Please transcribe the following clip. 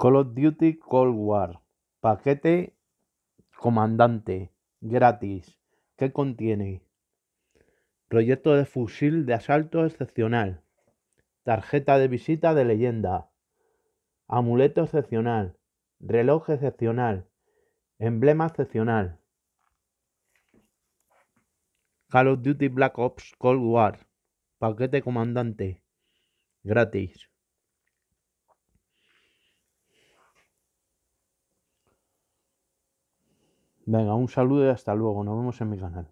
Call of Duty Cold War. Paquete comandante. Gratis. ¿Qué contiene? Proyecto de fusil de asalto excepcional. Tarjeta de visita de leyenda. Amuleto excepcional. Reloj excepcional. Emblema excepcional. Call of Duty Black Ops Cold War. Paquete comandante. Gratis. Venga, un saludo y hasta luego. Nos vemos en mi canal.